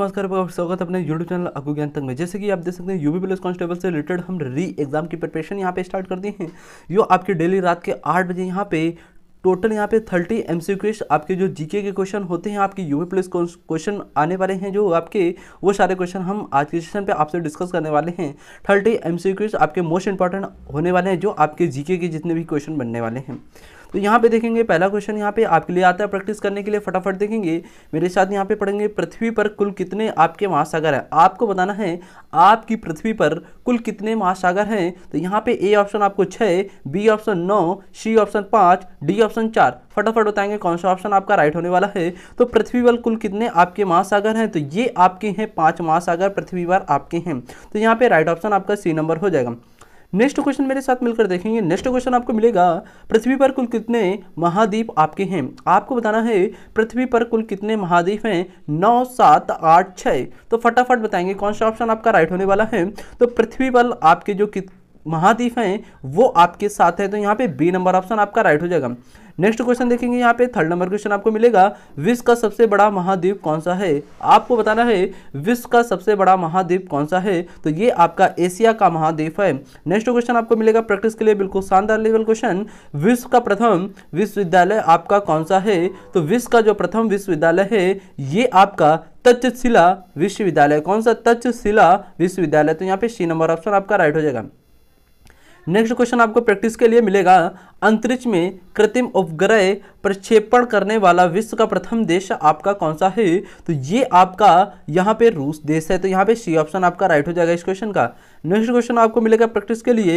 नमस्कार स्वागत अपने YouTube चैनल अगू ज्ञान तक में जैसे कि आप देख सकते हैं यूबी पुलिस कांस्टेबल से रिलेटेड हम री एग्जाम की प्रिपरेशन यहाँ पे स्टार्ट कर दिए हैं जो आपके डेली रात के आठ बजे यहाँ पे टोटल यहाँ पे थर्टी एम सी आपके जो जीके के क्वेश्चन होते हैं आपके यूपी पुलिस क्वेश्चन आने वाले हैं जो आपके वो सारे क्वेश्चन हम आज के सेशन पे आपसे डिस्कस करने वाले हैं थर्टी एम आपके मोस्ट इंपॉर्टेंट होने वाले हैं जो आपके जीके के जितने भी क्वेश्चन बनने वाले हैं तो यहाँ पे देखेंगे पहला क्वेश्चन यहाँ पे आपके लिए आता है प्रैक्टिस करने के लिए फटाफट देखेंगे मेरे साथ यहाँ पे पढ़ेंगे पृथ्वी पर कुल कितने आपके महासागर हैं आपको बताना है आपकी पृथ्वी पर कुल कितने महासागर हैं तो यहाँ पे ए ऑप्शन आपको छः बी ऑप्शन नौ सी ऑप्शन पाँच डी ऑप्शन चार फटाफट बताएंगे कौन सा ऑप्शन आपका राइट होने वाला है तो पृथ्वी पर कुल कितने आपके महासागर हैं तो ये आपके हैं पाँच महासागर पृथ्वी पर आपके हैं तो यहाँ पर राइट ऑप्शन आपका सी नंबर हो जाएगा नेक्स्ट क्वेश्चन मेरे साथ मिलकर देखेंगे नेक्स्ट क्वेश्चन आपको मिलेगा पृथ्वी पर कुल कितने महाद्वीप आपके हैं आपको बताना है पृथ्वी पर कुल कितने महाद्वीप हैं नौ सात आठ छः तो फटाफट बताएंगे कौन सा ऑप्शन आपका राइट होने वाला है तो पृथ्वी पर आपके जो कित महाद्वीप हैं वो आपके साथ है तो यहाँ पे बी नंबर ऑप्शन आपका राइट हो जाएगा नेक्स्ट क्वेश्चन देखेंगे यहाँ पे थर्ड नंबर क्वेश्चन आपको मिलेगा विश्व का सबसे बड़ा महाद्वीप कौन सा है आपको बताना है विश्व का सबसे बड़ा महाद्वीप कौन सा है तो ये आपका एशिया का महाद्वीप है नेक्स्ट क्वेश्चन आपको मिलेगा प्रैक्टिस के लिए बिल्कुल शानदार लेवल क्वेश्चन विश्व का प्रथम विश्वविद्यालय आपका कौन सा है तो विश्व का जो प्रथम विश्वविद्यालय है ये आपका तक्षशिला विश्वविद्यालय कौन सा तक्षशिला विश्वविद्यालय तो यहाँ पे सी नंबर ऑप्शन आपका राइट हो जाएगा नेक्स्ट क्वेश्चन आपको प्रैक्टिस के लिए मिलेगा अंतरिक्ष में कृत्रिम उपग्रह प्रक्षेपण करने वाला विश्व का प्रथम देश आपका कौन सा है तो ये आपका यहाँ पे रूस देश है तो यहाँ पे सी ऑप्शन आपका राइट हो जाएगा इस क्वेश्चन का नेक्स्ट क्वेश्चन आपको मिलेगा प्रैक्टिस के लिए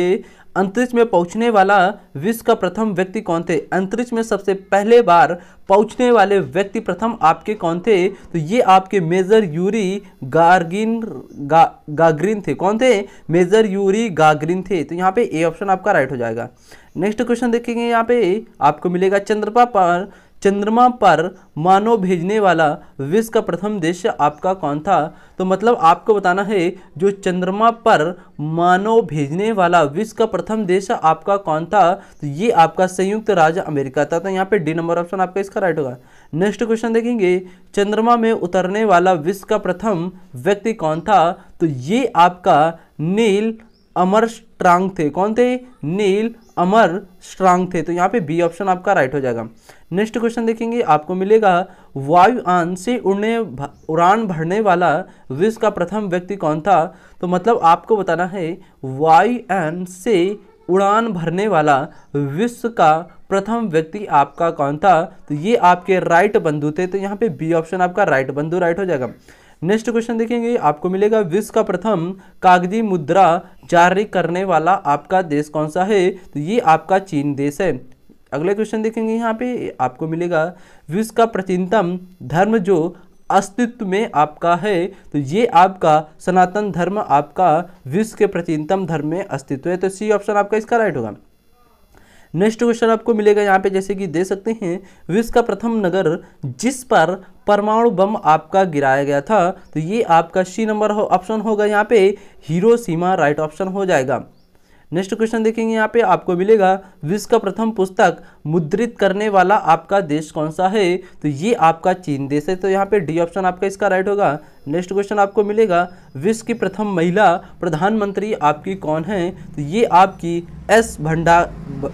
अंतरिक्ष में पहुंचने वाला विश्व का प्रथम व्यक्ति कौन थे अंतरिक्ष में सबसे पहले बार पहुंचने वाले व्यक्ति प्रथम आपके कौन थे तो ये आपके मेजर यूरी गार्गिन गा, थे कौन थे मेजर यूरी गाग्रिन थे तो यहाँ पे ए ऑप्शन आपका राइट हो जाएगा नेक्स्ट क्वेश्चन देखेंगे यहाँ पे आपको मिलेगा चंद्रमा पर चंद्रमा पर मानव भेजने वाला विश्व का प्रथम देश आपका कौन था तो मतलब आपको बताना है जो चंद्रमा पर मानव भेजने वाला विश्व का प्रथम देश आपका कौन था तो ये आपका संयुक्त राज्य अमेरिका था तो यहाँ पे डी नंबर ऑप्शन आपका इसका राइट होगा नेक्स्ट क्वेश्चन देखेंगे चंद्रमा में उतरने वाला विश्व का प्रथम व्यक्ति कौन था तो ये आपका नील अमरश स्ट्रांग थे कौन थे नील अमर स्ट्रांग थे तो यहाँ पे बी ऑप्शन आपका राइट हो जाएगा नेक्स्ट क्वेश्चन देखेंगे आपको मिलेगा वायुयान से उड़ने उड़ान भरने वाला विश्व का प्रथम व्यक्ति कौन था तो मतलब आपको बताना है वायुयान से उड़ान भरने वाला विश्व का प्रथम व्यक्ति आपका कौन था तो ये आपके राइट बंधु थे तो यहाँ पे बी ऑप्शन आपका राइट बंधु राइट हो जाएगा नेक्स्ट क्वेश्चन देखेंगे आपको मिलेगा विश्व का प्रथम कागजी मुद्रा जारी करने वाला आपका देश कौन सा है तो ये आपका चीन देश है अगले क्वेश्चन देखेंगे यहाँ पे आपको मिलेगा विश्व का प्राचीनतम धर्म जो अस्तित्व में आपका है तो ये आपका सनातन धर्म आपका विश्व के प्राचीनतम धर्म में अस्तित्व है तो सी ऑप्शन आपका इसका राइट होगा नेक्स्ट क्वेश्चन आपको मिलेगा यहाँ पे जैसे कि दे सकते हैं विश्व का प्रथम नगर जिस पर परमाणु बम आपका गिराया गया था तो ये आपका सी नंबर हो ऑप्शन होगा यहाँ पे हीरो सीमा राइट ऑप्शन हो जाएगा नेक्स्ट क्वेश्चन देखेंगे यहाँ पे आपको मिलेगा विश्व का प्रथम पुस्तक मुद्रित करने वाला आपका देश कौन सा है तो ये आपका चीन देश है तो यहाँ पे डी ऑप्शन आपका इसका राइट होगा नेक्स्ट क्वेश्चन आपको मिलेगा विश्व की प्रथम महिला प्रधानमंत्री आपकी कौन है तो ये आपकी एस भंडा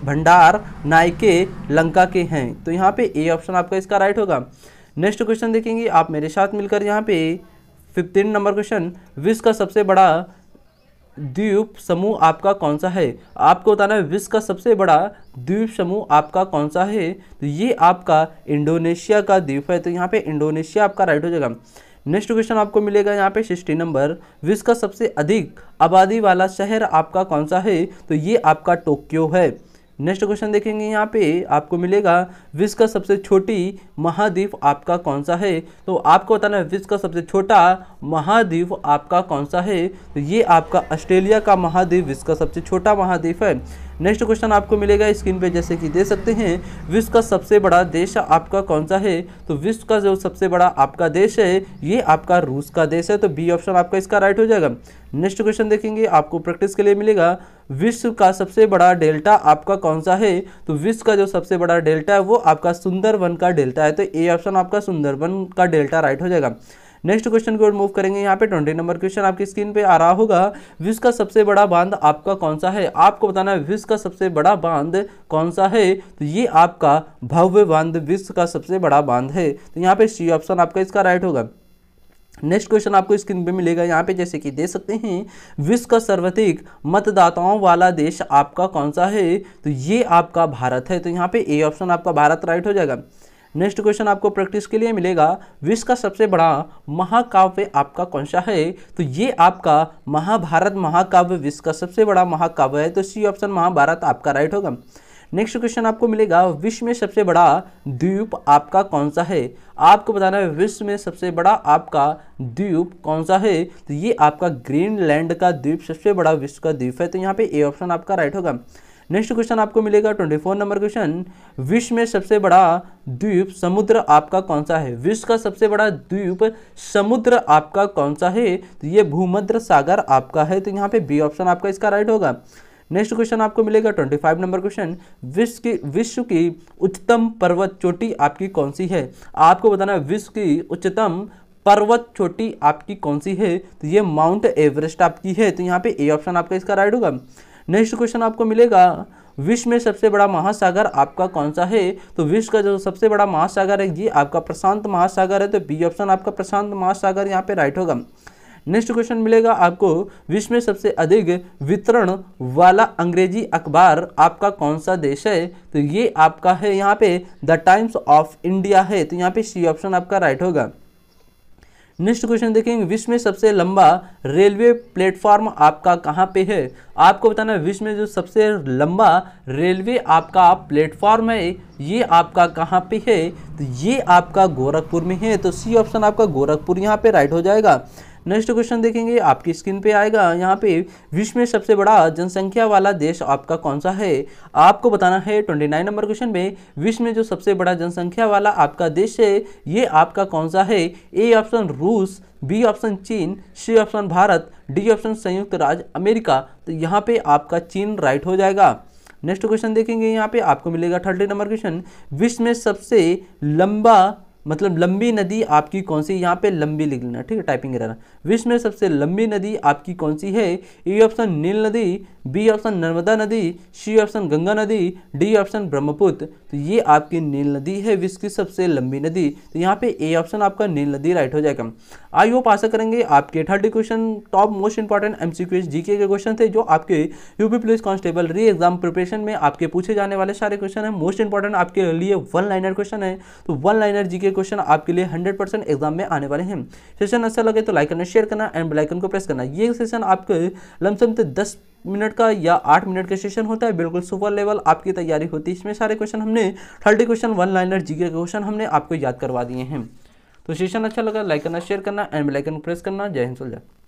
भंडार नायके लंका के हैं तो यहाँ पे ए ऑप्शन आपका इसका राइट होगा नेक्स्ट क्वेश्चन देखेंगे आप मेरे साथ मिलकर यहाँ पे फिफ्टीन नंबर क्वेश्चन विश्व का सबसे बड़ा द्वीप समूह आपका कौन सा है आपको बताना है विश्व का सबसे बड़ा द्वीप समूह आपका कौन सा है तो ये आपका इंडोनेशिया का द्वीप है तो यहाँ पे इंडोनेशिया आपका राइट हो जाएगा नेक्स्ट क्वेश्चन आपको मिलेगा यहाँ पे सिक्सटी नंबर विश्व का सबसे अधिक आबादी वाला शहर आपका कौन सा है तो ये आपका टोक्यो है नेक्स्ट क्वेश्चन देखेंगे यहाँ पे आपको मिलेगा विश्व का सबसे छोटी महाद्वीप आपका कौन सा है तो आपको बताना है विश्व का सबसे छोटा महाद्वीप आपका कौन सा है तो ये आपका ऑस्ट्रेलिया का महाद्वीप विश्व का सबसे छोटा महाद्वीप है नेक्स्ट क्वेश्चन आपको मिलेगा स्क्रीन पे जैसे कि दे सकते हैं विश्व का सबसे बड़ा देश आपका कौन सा है तो विश्व का जो सबसे बड़ा आपका देश है ये आपका रूस का देश है तो बी ऑप्शन आपका इसका राइट हो जाएगा नेक्स्ट क्वेश्चन देखेंगे आपको प्रैक्टिस के लिए मिलेगा विश्व का सबसे बड़ा डेल्टा आपका कौन सा है तो विश्व का जो सबसे बड़ा डेल्टा है वो आपका सुंदरवन का डेल्टा है तो ए ऑप्शन आपका सुंदरवन का डेल्टा राइट हो जाएगा नेक्स्ट क्वेश्चन की ओर मूव करेंगे यहाँ पे ट्वेंटी नंबर क्वेश्चन आपकी स्क्रीन पे आ रहा होगा विश्व का सबसे बड़ा बांध आपका कौन सा है आपको बताना है विश्व का सबसे बड़ा बांध कौन सा है तो ये आपका भव्य बांध विश्व का सबसे बड़ा बांध है तो यहाँ पे सी ऑप्शन आपका इसका राइट होगा नेक्स्ट क्वेश्चन आपको स्क्रीन पे मिलेगा यहाँ पे जैसे कि दे सकते हैं विश्व का सर्वाधिक मतदाताओं वाला देश आपका कौन सा है तो ये आपका भारत है तो यहाँ पे ए ऑप्शन आपका भारत राइट हो जाएगा नेक्स्ट क्वेश्चन आपको प्रैक्टिस के लिए मिलेगा विश्व का सबसे बड़ा महाकाव्य आपका कौन सा है तो ये आपका महाभारत महाकाव्य विश्व का सबसे बड़ा महाकाव्य है तो सी ऑप्शन महाभारत आपका राइट होगा नेक्स्ट क्वेश्चन आपको मिलेगा विश्व में सबसे बड़ा द्वीप आपका कौन सा है आपको बताना है विश्व में सबसे बड़ा आपका द्वीप कौन सा है तो ये आपका ग्रीनलैंड का द्वीप सबसे बड़ा विश्व का द्वीप है तो यहाँ पे ए ऑप्शन आपका राइट होगा नेक्स्ट क्वेश्चन आपको मिलेगा ट्वेंटी फोर नंबर क्वेश्चन विश्व में सबसे बड़ा द्वीप समुद्र आपका कौन सा है विश्व का सबसे बड़ा द्वीप समुद्र आपका कौन सा है तो ये भूमध्य सागर आपका है तो यहाँ पे बी ऑप्शन आपका इसका राइट होगा नेक्स्ट क्वेश्चन आपको मिलेगा ट्वेंटी फाइव नंबर क्वेश्चन विश्व की विश्व की उच्चतम पर्वत चोटी आपकी कौन सी है आपको बताना है विश्व की उच्चतम पर्वत चोटी आपकी कौन सी है तो ये माउंट एवरेस्ट आपकी है तो यहाँ पे ए ऑप्शन आपका इसका राइट होगा नेक्स्ट क्वेश्चन आपको मिलेगा विश्व में सबसे बड़ा महासागर आपका कौन सा है तो विश्व का जो सबसे बड़ा महासागर है ये आपका प्रशांत महासागर है तो बी ऑप्शन आपका प्रशांत महासागर यहाँ पे राइट होगा नेक्स्ट क्वेश्चन मिलेगा आपको विश्व में सबसे अधिक वितरण वाला अंग्रेजी अखबार आपका कौन सा देश है तो ये आपका है यहाँ पे द टाइम्स ऑफ इंडिया है तो यहाँ पे सी ऑप्शन आपका राइट होगा नेक्स्ट क्वेश्चन देखेंगे विश्व में सबसे लंबा रेलवे प्लेटफॉर्म आपका कहाँ पे है आपको बताना है विश्व में जो सबसे लंबा रेलवे आपका प्लेटफॉर्म है ये आपका कहाँ पे है तो ये आपका गोरखपुर में है तो सी ऑप्शन आपका गोरखपुर यहाँ पे राइट हो जाएगा नेक्स्ट क्वेश्चन देखेंगे आपकी स्क्रीन पे आएगा यहाँ पे विश्व में सबसे बड़ा जनसंख्या वाला देश आपका कौन सा है आपको बताना है ट्वेंटी नाइन नंबर क्वेश्चन में विश्व में जो सबसे बड़ा जनसंख्या वाला आपका देश है ये आपका कौन सा है ए ऑप्शन रूस बी ऑप्शन चीन C option Bharat D option संयुक्त राज्य अमेरिका तो यहाँ पे आपका चीन राइट हो जाएगा नेक्स्ट क्वेश्चन देखेंगे यहाँ पे आपको मिलेगा थर्टी नंबर क्वेश्चन विश्व में सबसे लंबा मतलब लंबी नदी आपकी कौन सी यहाँ पे लंबी लिख लेना ठीक है टाइपिंग कराना विश्व में सबसे लंबी नदी आपकी कौन सी है ए ऑप्शन नील नदी बी ऑप्शन नर्मदा नदी सी ऑप्शन गंगा नदी डी ऑप्शन ब्रह्मपुत्र तो ये आपकी नील नदी है विश्व की सबसे लंबी नदी तो यहाँ पे ए ऑप्शन आपका नील नदी राइट हो जाएगा आई होप आशा करेंगे आपके thirty question top most important M C Q के क्वेश्चन थे जो आपके UP police constable re exam preparation में आपके पूछे जाने वाले सारे क्वेश्चन है मोस्ट इंपॉर्टेंट आपके लिए वन लाइनर क्वेश्चन है तो वन लाइनर जी क्वेश्चन आपके लिए हंड्रेड परसेंट एग्जाम में आने वाले हैं सेशन अच्छा लगे तो लाइक करना शेयर करना एंड बेलाइकन को प्रेस करना ये सेशन आपके लमसम तो दस मिनट का या आठ मिनट का सेशन होता है बिल्कुल सुपर लेवल आपकी तैयारी होती है इसमें सारे क्वेश्चन हमने thirty question one liner G के क्वेश्चन हमने आपको याद करवा दिए हैं तो सेशन अच्छा लगा लाइक करना शेयर करना एंड बेलाइकन प्रेस करना जय हिंद सोल्जर